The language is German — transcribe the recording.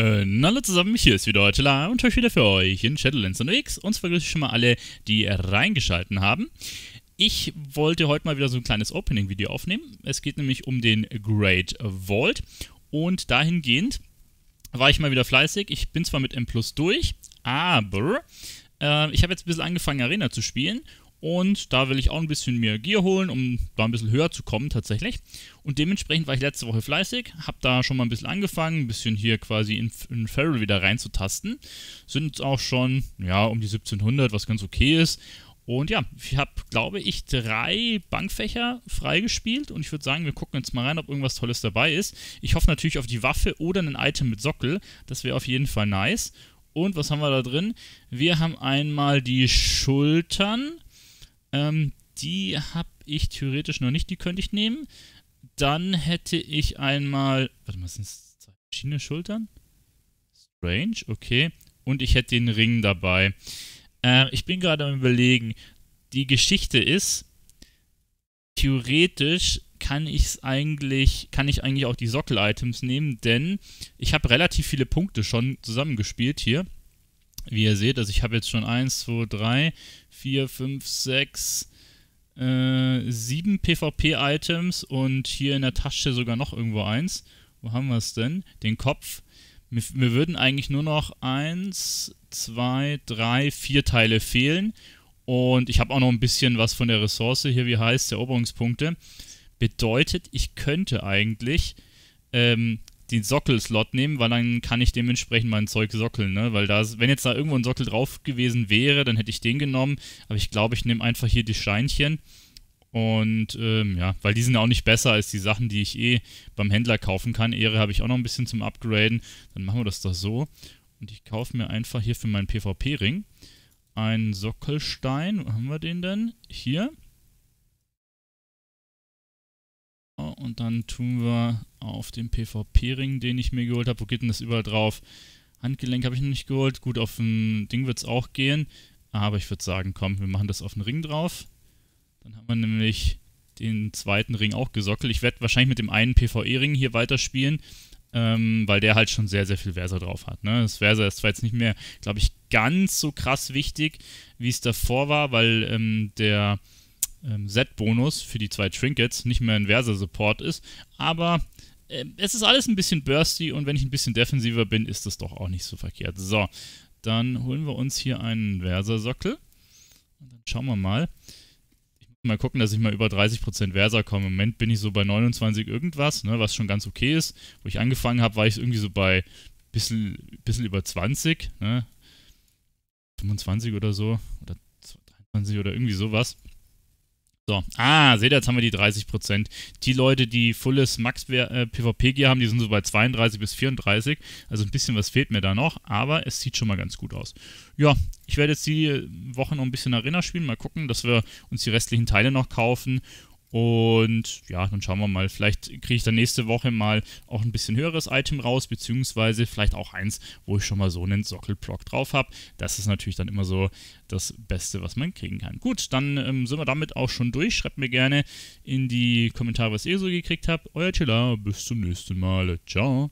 Äh, hallo zusammen, hier ist wieder heute La und euch wieder für euch in Shadowlands X. Und zwar grüße ich schon mal alle, die reingeschalten haben. Ich wollte heute mal wieder so ein kleines Opening-Video aufnehmen. Es geht nämlich um den Great Vault. Und dahingehend war ich mal wieder fleißig. Ich bin zwar mit M Plus durch, aber äh, ich habe jetzt ein bisschen angefangen, Arena zu spielen. Und da will ich auch ein bisschen mehr Gear holen, um da ein bisschen höher zu kommen tatsächlich. Und dementsprechend war ich letzte Woche fleißig, habe da schon mal ein bisschen angefangen, ein bisschen hier quasi in, in Feral wieder reinzutasten. Sind jetzt auch schon, ja, um die 1700, was ganz okay ist. Und ja, ich habe, glaube ich, drei Bankfächer freigespielt und ich würde sagen, wir gucken jetzt mal rein, ob irgendwas Tolles dabei ist. Ich hoffe natürlich auf die Waffe oder ein Item mit Sockel. Das wäre auf jeden Fall nice. Und was haben wir da drin? Wir haben einmal die Schultern, ähm, die habe ich theoretisch noch nicht, die könnte ich nehmen. Dann hätte ich einmal. Warte mal, sind es zwei verschiedene Schultern? Strange, okay. Und ich hätte den Ring dabei. Äh, ich bin gerade am Überlegen. Die Geschichte ist, theoretisch kann ich eigentlich, kann ich eigentlich auch die Sockel-Items nehmen, denn ich habe relativ viele Punkte schon zusammengespielt hier wie ihr seht, also ich habe jetzt schon 1, 2, 3, 4, 5, 6, äh, 7 PvP-Items und hier in der Tasche sogar noch irgendwo eins. Wo haben wir es denn? Den Kopf. Mir, mir würden eigentlich nur noch 1, 2, 3, 4 Teile fehlen. Und ich habe auch noch ein bisschen was von der Ressource hier, wie heißt, Eroberungspunkte. Bedeutet, ich könnte eigentlich ähm, die Sockel-Slot nehmen, weil dann kann ich dementsprechend mein Zeug sockeln, ne? Weil da, wenn jetzt da irgendwo ein Sockel drauf gewesen wäre, dann hätte ich den genommen. Aber ich glaube, ich nehme einfach hier die Scheinchen. Und ähm, ja, weil die sind auch nicht besser als die Sachen, die ich eh beim Händler kaufen kann. Ehre habe ich auch noch ein bisschen zum Upgraden. Dann machen wir das doch so. Und ich kaufe mir einfach hier für meinen PvP-Ring einen Sockelstein. Wo haben wir den denn? Hier. und dann tun wir auf dem PvP-Ring, den ich mir geholt habe, wo geht denn das überall drauf? Handgelenk habe ich noch nicht geholt. Gut, auf dem Ding wird es auch gehen. Aber ich würde sagen, komm, wir machen das auf den Ring drauf. Dann haben wir nämlich den zweiten Ring auch gesockelt. Ich werde wahrscheinlich mit dem einen PvE-Ring hier weiterspielen, ähm, weil der halt schon sehr, sehr viel Versa drauf hat. Ne? Das Versa ist zwar jetzt nicht mehr, glaube ich, ganz so krass wichtig, wie es davor war, weil ähm, der ähm, Set-Bonus für die zwei Trinkets nicht mehr ein versa Support ist. Aber äh, es ist alles ein bisschen bursty und wenn ich ein bisschen defensiver bin, ist das doch auch nicht so verkehrt. So, dann holen wir uns hier einen versa Sockel. Und dann schauen wir mal. Ich muss mal gucken, dass ich mal über 30% Versa komme. Im Moment bin ich so bei 29 irgendwas, ne, was schon ganz okay ist. Wo ich angefangen habe, war ich irgendwie so bei ein bisschen, bisschen über 20, ne? 25 oder so. Oder 23 oder irgendwie sowas. So, ah, seht ihr, jetzt haben wir die 30%. Die Leute, die volles Max-PvP-Gear äh, haben, die sind so bei 32 bis 34. Also ein bisschen was fehlt mir da noch, aber es sieht schon mal ganz gut aus. Ja, ich werde jetzt die Woche noch ein bisschen Arena spielen, mal gucken, dass wir uns die restlichen Teile noch kaufen und ja, dann schauen wir mal. Vielleicht kriege ich dann nächste Woche mal auch ein bisschen höheres Item raus, beziehungsweise vielleicht auch eins, wo ich schon mal so einen Sockelblock drauf habe. Das ist natürlich dann immer so das Beste, was man kriegen kann. Gut, dann ähm, sind wir damit auch schon durch. Schreibt mir gerne in die Kommentare, was ihr so gekriegt habt. Euer Chiller, bis zum nächsten Mal. Ciao.